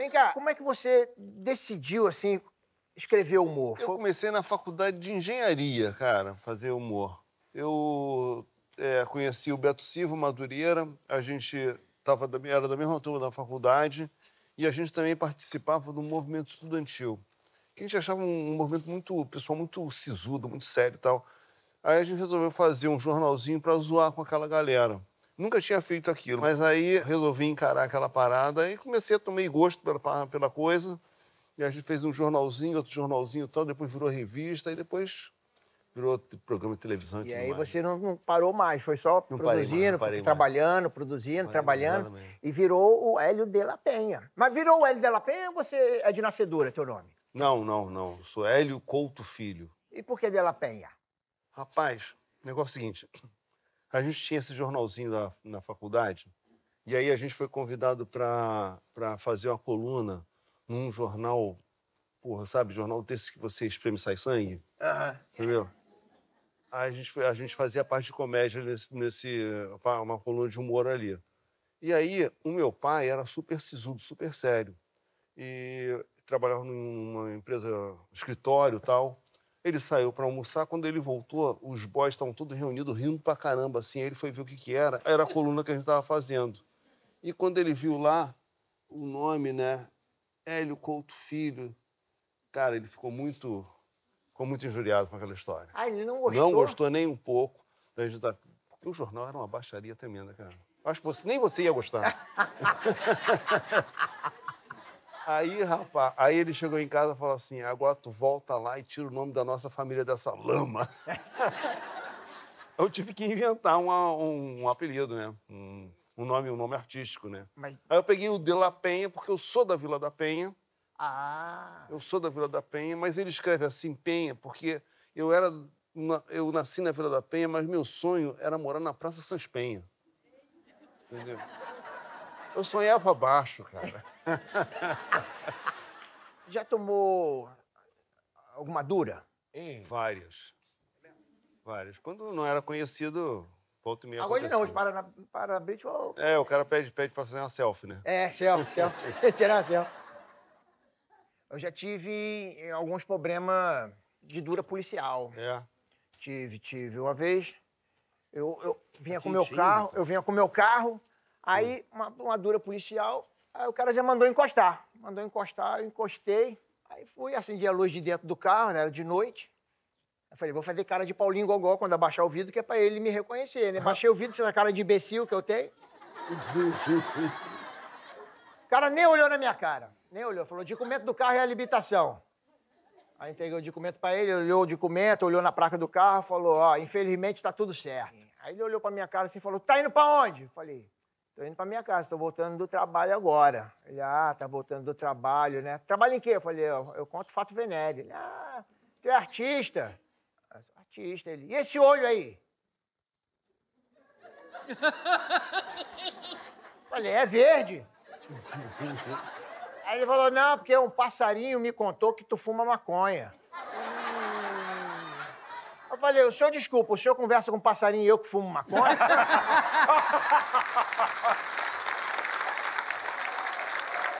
Vem cá, como é que você decidiu, assim, escrever humor? Eu comecei na faculdade de engenharia, cara, fazer humor. Eu é, conheci o Beto Silva Madureira, a gente tava da, era da mesma turma da faculdade e a gente também participava do movimento estudantil, que a gente achava um, um movimento muito, pessoal muito sisudo, muito sério e tal. Aí a gente resolveu fazer um jornalzinho para zoar com aquela galera. Nunca tinha feito aquilo. Mas aí resolvi encarar aquela parada e comecei a tomar gosto pela, pela coisa. E a gente fez um jornalzinho, outro jornalzinho e tal, depois virou revista e depois virou programa de televisão. E, e aí mais. você não, não, parou mais, foi só não produzindo, trabalhando, produzindo, parei trabalhando. E virou o Hélio de la Penha. Mas virou o Hélio de la Penha ou você é de nascedura, teu nome? Não, não, não. sou Hélio Couto Filho. E por que de la Penha? Rapaz, o negócio é o seguinte. A gente tinha esse jornalzinho da, na faculdade, e aí a gente foi convidado para fazer uma coluna num jornal, porra, sabe, jornal desse que você espreme sai sangue? Uhum. Entendeu? Aí a gente, foi, a gente fazia parte de comédia nesse, nesse. uma coluna de humor ali. E aí, o meu pai era super sisudo, super sério. E trabalhava numa empresa, escritório tal. Ele saiu para almoçar, quando ele voltou, os boys estavam todos reunidos, rindo pra caramba, assim. Ele foi ver o que, que era, era a coluna que a gente estava fazendo. E quando ele viu lá o nome, né, Hélio Couto Filho, cara, ele ficou muito, ficou muito injuriado com aquela história. Ah, ele não gostou? Não gostou nem um pouco. Da gente da... Tá, porque o jornal era uma baixaria tremenda, cara. Acho que você, nem você ia gostar. Aí, rapaz, aí ele chegou em casa e falou assim: agora tu volta lá e tira o nome da nossa família dessa lama. Eu tive que inventar uma, um, um, apelido, né? Um, um, nome, um nome artístico, né? Mas... Aí eu peguei o De La Penha, porque eu sou da Vila da Penha. Ah. Eu sou da Vila da Penha, mas ele escreve assim, Penha, porque eu era. eu nasci na Vila da Penha, mas meu sonho era morar na Praça Sans Penha. Entendeu? Eu sonhava baixo, cara. Já tomou alguma dura? Várias. Várias. Quando não era conhecido, volta e meia Agora não, para, na, para a British ou... É, o cara pede, pede pra fazer uma selfie, né? É, selfie, selfie. Tirar a selfie. Eu já tive eh, alguns problemas de dura policial. É. Tive, tive. Uma vez, eu, eu vinha tá com meu carro, então. eu vinha com meu carro, Aí, uma, uma dura policial, aí o cara já mandou encostar. Mandou encostar, eu encostei. Aí fui, acendi a luz de dentro do carro, né? Era de noite. Eu falei, vou fazer cara de Paulinho Gogó quando abaixar o vidro, que é pra ele me reconhecer, né? Baixei o vidro, fiz a cara de imbecil que eu tenho. O cara nem olhou na minha cara, nem olhou. Falou, documento do carro é a limitação. Aí entreguei o documento pra ele, olhou o documento, olhou na placa do carro, falou, ó, infelizmente tá tudo certo. Aí ele olhou pra minha cara assim e falou, tá indo pra onde? falei, Estou indo para minha casa, estou voltando do trabalho agora. Ele, ah, tá voltando do trabalho, né? Trabalho em quê? Eu falei, eu, eu conto fato venéreo. Ele, ah, tu é artista. Artista, ele. E esse olho aí? falei, é verde. Aí ele falou, não, porque um passarinho me contou que tu fuma maconha falei, o senhor desculpa, o senhor conversa com um passarinho e eu que fumo maconha?